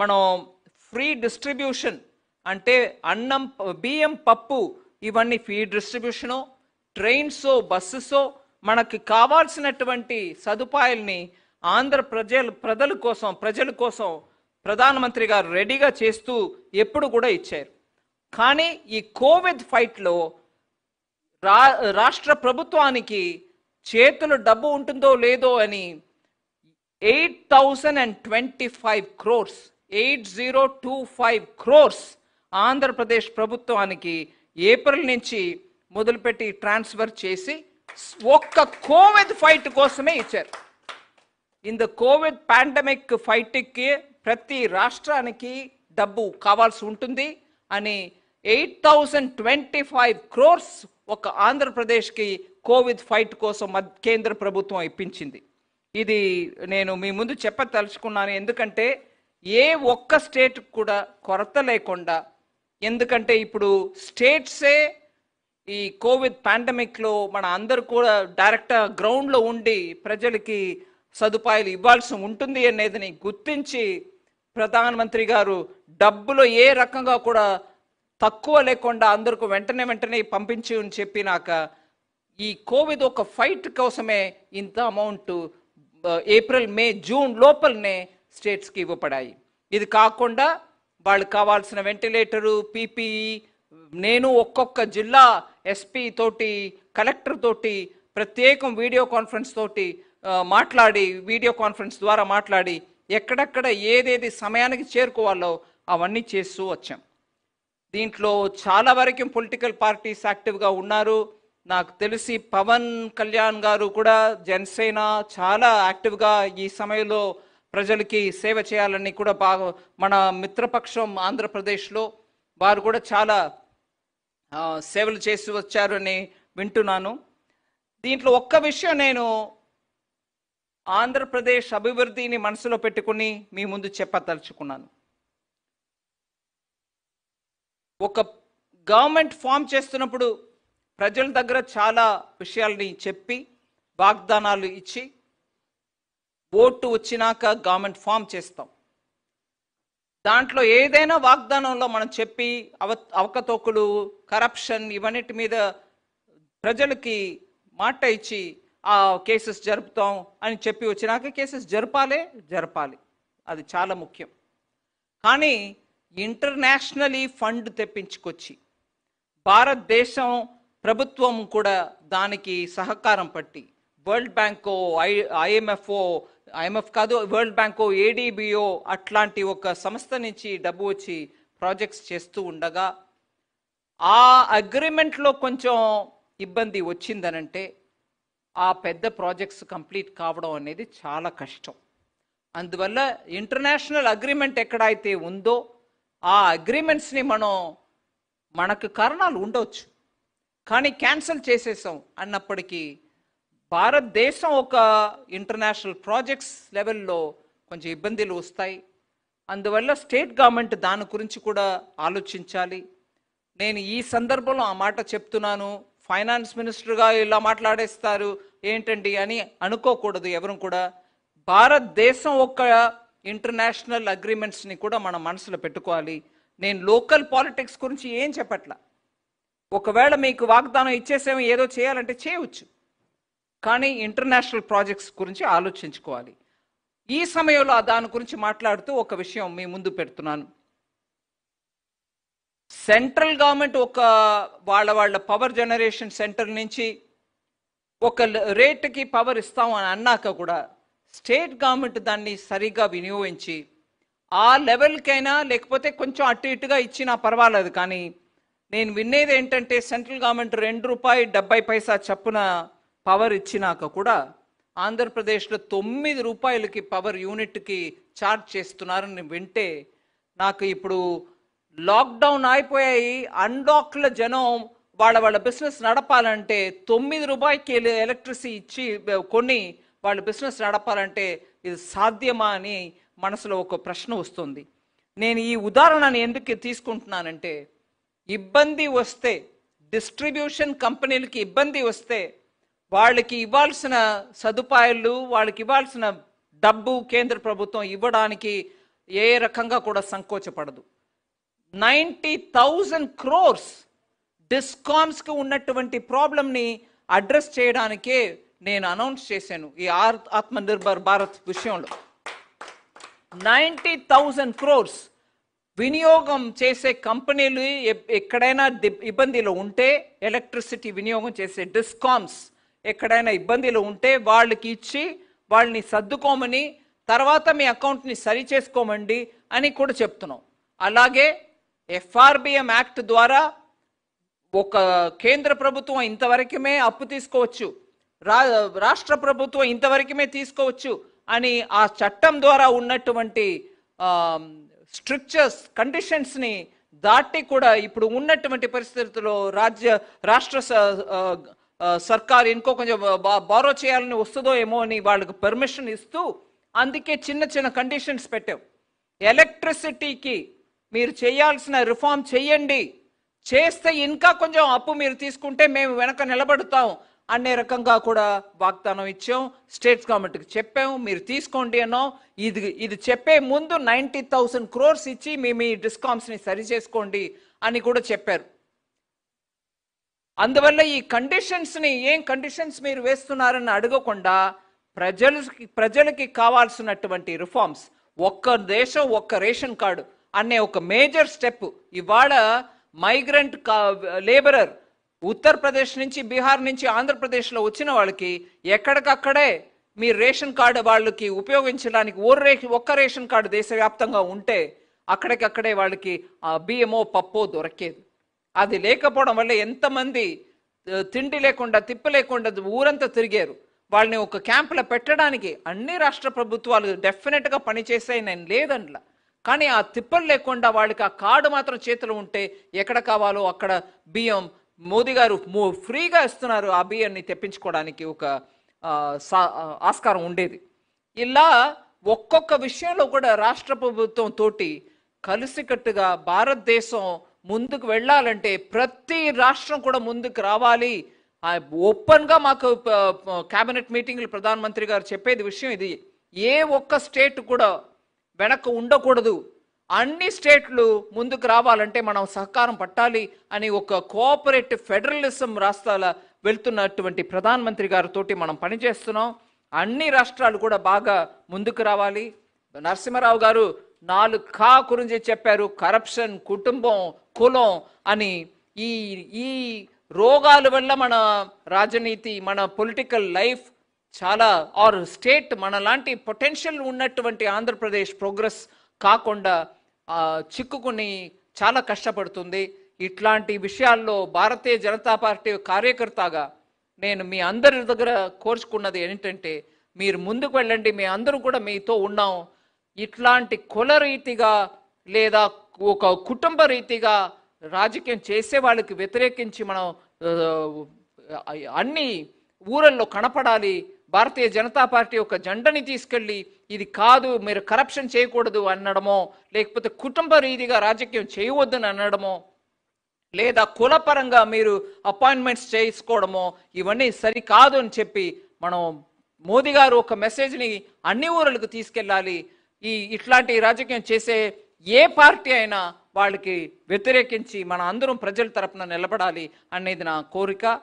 మనం free distribution అంటే అన్నం బియ్యం పప్పు ఇవన్నీ ఫ్రీ డిస్ట్రిబ్యూషను ట్రైన్సో బస్సెసో మనకి కావాల్సినటువంటి సదుపాయాల్ని ఆంధ్ర ప్రజలు ప్రజల కోసం ప్రజల కోసం ప్రధానమంత్రి గారు రెడీగా చేస్తూ ఎప్పుడు కూడా ఇచ్చారు కానీ ఈ కోవిడ్ ఫైట్లో రా రాష్ట్ర ప్రభుత్వానికి చేతులు డబ్బు ఉంటుందో లేదో అని eight thousand and twenty five crores eight zero two five crores Andhra Pradesh ప్రభుత్వానికి ఏప్రిల్ నుంచి మొదలుపెట్టి ట్రాన్స్ఫర్ చేసి ఒక్క కోవిడ్ ఫైట్ కోసమే ఇచ్చారు ఇంత కోవిడ్ పాండమిక్ ఫైట్కి ప్రతి రాష్ట్రానికి డబ్బు కావాల్సి ఉంటుంది అని eight thousand twenty five crores ఒక ఆంధ్రప్రదేశ్కి కోవిడ్ ఫైట్ కోసం కేంద్ర ప్రభుత్వం ఇప్పించింది ఇది నేను మీ ముందు చెప్పదలుచుకున్నాను ఎందుకంటే ఏ ఒక్క స్టేట్ కూడా కొరత లేకుండా ఎందుకంటే ఇప్పుడు స్టేట్సే ఈ కోవిడ్ పాండమిక్లో మన అందరు కూడా డైరెక్ట్ గ్రౌండ్లో ఉండి ప్రజలకి సదుపాయాలు ఇవ్వాల్సి ఉంటుంది అనేదని గుర్తించి ప్రధానమంత్రి గారు డబ్బులు ఏ రకంగా కూడా తక్కువ లేకుండా అందరికి వెంటనే వెంటనే పంపించి అని చెప్పినాక ఈ కోవిడ్ ఒక ఫైట్ కోసమే ఇంత అమౌంట్ ఏప్రిల్ మే జూన్ లోపలనే స్టేట్స్కి ఇవ్వబడాయి ఇది కాకుండా వాళ్ళు కావాల్సిన వెంటిలేటరు పీపీఈ నేను ఒక్కొక్క జిల్లా ఎస్పీ తోటి కలెక్టర్ తోటి ప్రత్యేకం వీడియో కాన్ఫరెన్స్ తోటి మాట్లాడి వీడియో కాన్ఫరెన్స్ ద్వారా మాట్లాడి ఎక్కడెక్కడ ఏదేది సమయానికి చేరుకోవాలో అవన్నీ చేస్తూ వచ్చాం దీంట్లో చాలా వరకు పొలిటికల్ పార్టీస్ యాక్టివ్గా ఉన్నారు నాకు తెలిసి పవన్ కళ్యాణ్ గారు కూడా జనసేన చాలా యాక్టివ్గా ఈ సమయంలో ప్రజలకి సేవ చేయాలని కూడా బాగా మన మిత్రపక్షం ఆంధ్రప్రదేశ్లో వారు కూడా చాలా సేవలు చేసి వచ్చారని వింటున్నాను దీంట్లో ఒక్క విషయం నేను ఆంధ్రప్రదేశ్ అభివృద్ధిని మనసులో పెట్టుకుని మీ ముందు చెప్పదలుచుకున్నాను ఒక గవర్నమెంట్ ఫామ్ చేస్తున్నప్పుడు ప్రజల దగ్గర చాలా విషయాల్ని చెప్పి వాగ్దానాలు ఇచ్చి ఓటు వచ్చినాక గవర్నమెంట్ ఫామ్ చేస్తాం దాంట్లో ఏదైనా వాగ్దానంలో మనం చెప్పి అవ అవకతోకులు కరప్షన్ ఇవన్నిటి మీద ప్రజలకి మాట ఇచ్చి ఆ కేసెస్ జరుపుతాం అని చెప్పి వచ్చినాక కేసెస్ జరపాలి జరపాలి అది చాలా ముఖ్యం కానీ ఇంటర్నేషనలీ ఫండ్ తెప్పించుకొచ్చి భారతదేశం ప్రభుత్వం కూడా దానికి సహకారం పట్టి వరల్డ్ బ్యాంకో ఐ ఐఎంఎఫ్ఓ ఐఎంఎఫ్ కాదు వరల్డ్ బ్యాంకో ఏడీబీఓ అట్లాంటి ఒక సంస్థ నుంచి డబ్బు వచ్చి ప్రాజెక్ట్స్ చేస్తూ ఉండగా ఆ అగ్రిమెంట్లో కొంచెం ఇబ్బంది వచ్చిందనంటే ఆ పెద్ద ప్రాజెక్ట్స్ కంప్లీట్ కావడం అనేది చాలా కష్టం అందువల్ల ఇంటర్నేషనల్ అగ్రిమెంట్ ఎక్కడైతే ఉందో ఆ అగ్రిమెంట్స్ని మనం మనకు కారణాలు ఉండవచ్చు కానీ క్యాన్సిల్ చేసేసాం అన్నప్పటికీ భారతదేశం ఒక ఇంటర్నేషనల్ ప్రాజెక్ట్స్ లెవెల్లో కొంచెం ఇబ్బందులు వస్తాయి అందువల్ల స్టేట్ గవర్నమెంట్ దాని గురించి కూడా ఆలోచించాలి నేను ఈ సందర్భంలో ఆ మాట చెప్తున్నాను ఫైనాన్స్ మినిస్టర్గా ఇలా మాట్లాడేస్తారు ఏంటండి అని అనుకోకూడదు ఎవరు కూడా భారతదేశం ఒక ఇంటర్నేషనల్ అగ్రిమెంట్స్ని కూడా మనం మనసులో పెట్టుకోవాలి నేను లోకల్ పాలిటిక్స్ గురించి ఏం చెప్పట్లా ఒకవేళ మీకు వాగ్దానం ఇచ్చేసేమో ఏదో చేయాలంటే చేయవచ్చు కానీ ఇంటర్నేషనల్ ప్రాజెక్ట్స్ గురించి ఆలోచించుకోవాలి ఈ సమయంలో దాని గురించి మాట్లాడుతూ ఒక విషయం మీ ముందు పెడుతున్నాను సెంట్రల్ గవర్నమెంట్ ఒక వాళ్ళ వాళ్ళ పవర్ జనరేషన్ సెంటర్ నుంచి ఒక రేటుకి పవర్ ఇస్తాం అని అన్నాక కూడా స్టేట్ గవర్నమెంట్ దాన్ని సరిగా వినియోగించి ఆ లెవెల్కైనా లేకపోతే కొంచెం అటు ఇటుగా ఇచ్చినా పర్వాలేదు కానీ నేను వినేది ఏంటంటే సెంట్రల్ గవర్నమెంట్ రెండు రూపాయి డెబ్బై పైసా చప్పున పవర్ ఇచ్చినాక కూడా ఆంధ్రప్రదేశ్లో తొమ్మిది రూపాయలకి పవర్ యూనిట్కి ఛార్జ్ చేస్తున్నారని వింటే నాకు ఇప్పుడు లాక్డౌన్ అయిపోయాయి అన్లాక్ల జనం వాళ్ళ వాళ్ళ బిజినెస్ నడపాలంటే తొమ్మిది రూపాయలకి ఎలక్ట్రిసిటీ ఇచ్చి కొన్ని వాళ్ళ బిజినెస్ నడపాలంటే ఇది సాధ్యమా అని మనసులో ఒక ప్రశ్న వస్తుంది నేను ఈ ఉదాహరణను ఎందుకు తీసుకుంటున్నానంటే ఇబ్బంది వస్తే డిస్ట్రిబ్యూషన్ కంపెనీలకి ఇబ్బంది వస్తే వాళ్ళకి ఇవ్వాల్సిన సదుపాయాలు వాళ్ళకి ఇవ్వాల్సిన డబ్బు కేంద్ర ప్రభుత్వం ఇవ్వడానికి ఏ రకంగా కూడా సంకోచపడదు నైంటీ థౌజండ్ క్రోర్స్ డిస్కామ్స్కి ఉన్నటువంటి ప్రాబ్లమ్ని అడ్రస్ చేయడానికే నేను అనౌన్స్ చేశాను ఈ ఆత్మ నిర్భర్ భారత్ విషయంలో నైంటీ థౌజండ్ క్రోర్స్ వినియోగం చేసే కంపెనీలు ఎక్కడైనా ఇబ్బందిలో ఉంటే ఎలక్ట్రిసిటీ వినియోగం చేసే డిస్కామ్స్ ఎక్కడైనా ఇబ్బందులు ఉంటే వాళ్ళకి ఇచ్చి వాళ్ళని సర్దుకోమని తర్వాత మీ అకౌంట్ని సరి చేసుకోమండి అని కూడా చెప్తున్నాం అలాగే ఎఫ్ఆర్బిఎం యాక్ట్ ద్వారా ఒక కేంద్ర ప్రభుత్వం ఇంతవరకమే అప్పు తీసుకోవచ్చు రా రాష్ట్ర ప్రభుత్వం ఇంతవరకమే తీసుకోవచ్చు అని ఆ చట్టం ద్వారా ఉన్నటువంటి స్ట్రిక్చర్స్ కండిషన్స్ని దాటి కూడా ఇప్పుడు ఉన్నటువంటి పరిస్థితుల్లో రాజ్య రాష్ట్ర సర్కార్ ఇంకో కొంచెం బారో చేయాలని వస్తుందో ఏమో అని వాళ్ళకు పర్మిషన్ ఇస్తూ అందుకే చిన్న చిన్న కండిషన్స్ పెట్టాం ఎలక్ట్రిసిటీకి మీరు చేయాల్సిన రిఫార్మ్ చేయండి చేస్తే ఇంకా కొంచెం అప్పు మీరు తీసుకుంటే మేము వెనక నిలబడతాం అనే రకంగా కూడా వాగ్దానం ఇచ్చాం స్టేట్స్ గవర్నమెంట్కి చెప్పాము మీరు తీసుకోండి అన్నాం ఇది ఇది చెప్పే ముందు నైంటీ థౌసండ్ క్రోర్స్ ఇచ్చి మీ మీ డిస్కామ్స్ని సరి చేసుకోండి అని కూడా చెప్పారు అందువల్ల ఈ కండిషన్స్ని ఏం కండిషన్స్ మీరు వేస్తున్నారని అడగకుండా ప్రజలకి ప్రజలకి కావాల్సినటువంటి రిఫార్మ్స్ ఒక్క దేశం ఒక్క రేషన్ కార్డు అనే ఒక మేజర్ స్టెప్ ఇవాళ మైగ్రెంట్ లేబరర్ ఉత్తరప్రదేశ్ నుంచి బీహార్ నుంచి ఆంధ్రప్రదేశ్లో వచ్చిన వాళ్ళకి ఎక్కడికక్కడే మీ రేషన్ కార్డు వాళ్ళకి ఉపయోగించడానికి ఓ రే ఒక్క రేషన్ కార్డు దేశవ్యాప్తంగా ఉంటే అక్కడికక్కడే వాళ్ళకి బియ్యమో పప్పో దొరకేది అది లేకపోవడం వల్ల ఎంతమంది తిండి లేకుండా తిప్పి లేకుండా ఊరంతా తిరిగారు వాళ్ళని ఒక క్యాంపులో పెట్టడానికి అన్ని రాష్ట్ర ప్రభుత్వాలు డెఫినెట్గా పనిచేసాయి నేను లేదండ్లా కానీ ఆ తిప్పలు లేకుండా వాళ్ళకి ఆ కార్డు మాత్రం చేతులు ఉంటే ఎక్కడ కావాలో అక్కడ బియ్యం మోదీ గారు ఫ్రీగా ఇస్తున్నారు ఆ బియ్యాన్ని తెప్పించుకోవడానికి ఒక ఆస్కారం ఉండేది ఇలా ఒక్కొక్క విషయంలో కూడా రాష్ట్ర ప్రభుత్వం తోటి కలిసికట్టుగా భారతదేశం ముందుకు వెళ్ళాలంటే ప్రతి రాష్ట్రం కూడా ముందుకు రావాలి ఓపెన్గా మాకు కేబినెట్ మీటింగ్లు ప్రధానమంత్రి గారు చెప్పేది విషయం ఇది ఏ ఒక్క స్టేట్ కూడా వెనక్కు ఉండకూడదు అన్ని స్టేట్లు ముందుకు రావాలంటే మనం సహకారం పట్టాలి అని ఒక కోఆపరేటివ్ ఫెడరలిజం రాష్ట్రాల వెళ్తున్నటువంటి ప్రధానమంత్రి గారితోటి మనం పనిచేస్తున్నాం అన్ని రాష్ట్రాలు కూడా బాగా ముందుకు రావాలి నరసింహారావు గారు నాలుగు కా గురించి చెప్పారు కరప్షన్ కుటుంబం కులం అని ఈ ఈ రోగాల వల్ల మన రాజనీతి మన పొలిటికల్ లైఫ్ చాలా ఆర్ స్టేట్ మన లాంటి పొటెన్షియల్ ఉన్నటువంటి ఆంధ్రప్రదేశ్ ప్రోగ్రెస్ కాకుండా చిక్కుకుని చాలా కష్టపడుతుంది ఇట్లాంటి విషయాల్లో భారతీయ జనతా పార్టీ కార్యకర్తగా నేను మీ అందరి దగ్గర కోరుచుకున్నది ఏంటంటే మీరు ముందుకు వెళ్ళండి మీ అందరూ కూడా మీతో ఉన్నాం ఇట్లాంటి కుల రీతిగా లేదా ఒక కుటుంబ రీతిగా రాజకీయం చేసే వాళ్ళకి వ్యతిరేకించి మనం అన్ని ఊరల్లో కనపడాలి భారతీయ జనతా పార్టీ యొక్క జెండని తీసుకెళ్ళి ఇది కాదు మీరు కరప్షన్ చేయకూడదు అనడమో లేకపోతే కుటుంబ రీతిగా రాజకీయం చేయవద్దని అనడమో లేదా కులపరంగా మీరు అపాయింట్మెంట్స్ చేసుకోవడమో ఇవన్నీ సరి కాదు అని చెప్పి మనం మోదీ గారు ఒక మెసేజ్ని అన్ని ఊరలకు తీసుకెళ్ళాలి ఈ ఇట్లాంటి రాజకీయం చేసే ఏ పార్టీ అయినా వాళ్ళకి వ్యతిరేకించి మన అందరం ప్రజల తరపున నిలబడాలి అనేది నా కోరిక